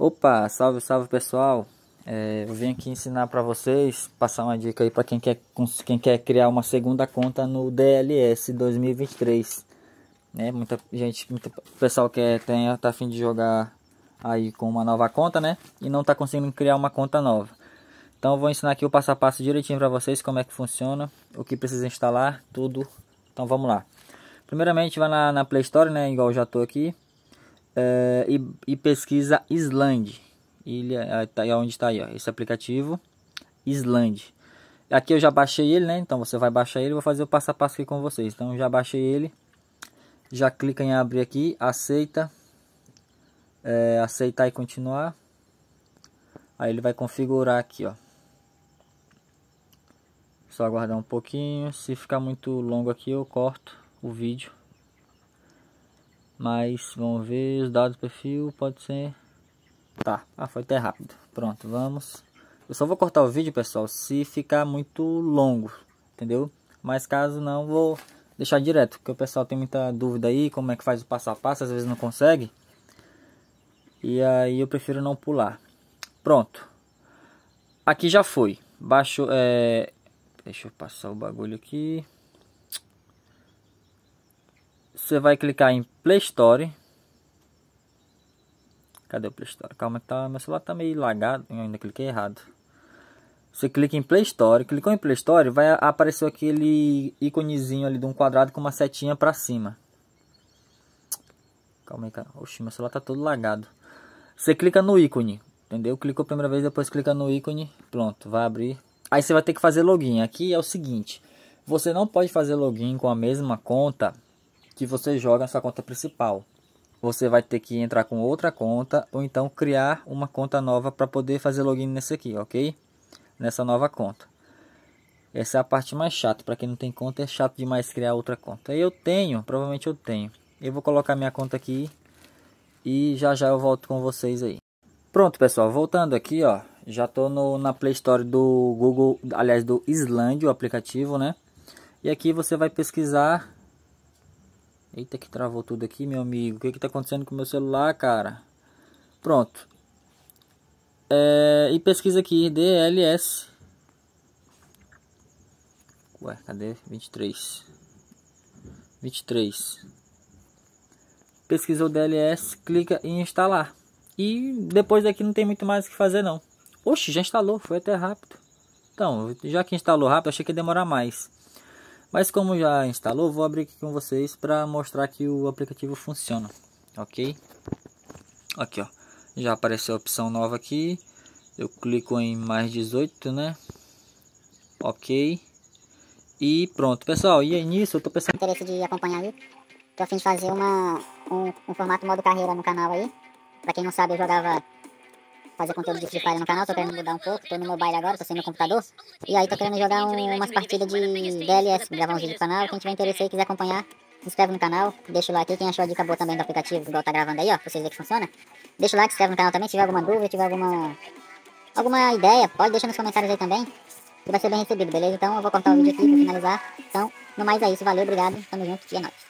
Opa, salve, salve pessoal. É, eu vim aqui ensinar para vocês, passar uma dica aí para quem quer, quem quer criar uma segunda conta no DLS 2023. Né? Muita gente, muita pessoal quer tem tá afim de jogar aí com uma nova conta, né? E não tá conseguindo criar uma conta nova. Então eu vou ensinar aqui o passo a passo direitinho para vocês como é que funciona, o que precisa instalar, tudo. Então vamos lá. Primeiramente vai na, na Play Store, né? Igual eu já tô aqui é, e, e, pesquisa Island, ilha, é, é, tá aí é onde está aí, ó, esse aplicativo Island. Aqui eu já baixei ele, né? Então você vai baixar ele, vou fazer o passo a passo aqui com vocês. Então já baixei ele, já clica em abrir aqui, aceita, é, aceitar e continuar. Aí ele vai configurar aqui, ó. Só aguardar um pouquinho. Se ficar muito longo aqui, eu corto o vídeo. Mas vamos ver os dados do perfil, pode ser... Tá, ah, foi até rápido. Pronto, vamos. Eu só vou cortar o vídeo, pessoal, se ficar muito longo, entendeu? Mas caso não, vou deixar direto, porque o pessoal tem muita dúvida aí, como é que faz o passo a passo, às vezes não consegue. E aí eu prefiro não pular. Pronto. Aqui já foi. Baixo, é... Deixa eu passar o bagulho aqui você vai clicar em Play Store. Cadê o Play Store? Calma que tá, meu celular tá meio lagado, eu ainda cliquei errado. Você clica em Play Store, clicou em Play Store, vai aparecer aquele íconezinho ali de um quadrado com uma setinha para cima. Calma aí, cara. Oxi, meu celular tá todo lagado. Você clica no ícone, entendeu? Clicou a primeira vez, depois clica no ícone, pronto, vai abrir. Aí você vai ter que fazer login. Aqui é o seguinte, você não pode fazer login com a mesma conta que você joga na sua conta principal. Você vai ter que entrar com outra conta ou então criar uma conta nova para poder fazer login nesse aqui, ok? Nessa nova conta. Essa é a parte mais chata. Para quem não tem conta, é chato demais criar outra conta. Eu tenho, provavelmente eu tenho. Eu vou colocar minha conta aqui e já já eu volto com vocês aí. Pronto, pessoal, voltando aqui, ó, já tô no, na Play Store do Google, aliás, do Island, o aplicativo, né? E aqui você vai pesquisar Eita que travou tudo aqui, meu amigo. O que que tá acontecendo com o meu celular, cara? Pronto. É, e pesquisa aqui, DLS. Ué, cadê? 23. 23. Pesquisa o DLS, clica em instalar. E depois daqui não tem muito mais o que fazer não. Oxe, já instalou, foi até rápido. Então, já que instalou rápido, achei que ia demorar mais. Mas como já instalou, vou abrir aqui com vocês para mostrar que o aplicativo funciona, ok? Aqui ó, já apareceu a opção nova aqui, eu clico em mais 18, né? Ok. E pronto, pessoal, e aí é nisso eu tô pensando... Interesse de acompanhar aí, tô a fim de fazer uma, um, um formato modo carreira no canal aí. Para quem não sabe, eu jogava fazer conteúdo de Free Fire no canal, tô querendo mudar um pouco, tô no mobile agora, tô sem meu computador. E aí tô querendo jogar um, umas partidas de DLS, gravar um vídeo pro canal. Quem tiver interesse aí quiser acompanhar, se inscreve no canal, deixa o like quem achou a dica boa também do aplicativo, igual tá gravando aí, ó, pra vocês verem que funciona. Deixa o like, se inscreve no canal também, se tiver alguma dúvida, tiver alguma, alguma ideia, pode deixar nos comentários aí também, que vai ser bem recebido, beleza? Então eu vou cortar o vídeo aqui pra finalizar. Então, no mais é isso, valeu, obrigado, tamo junto e é nóis.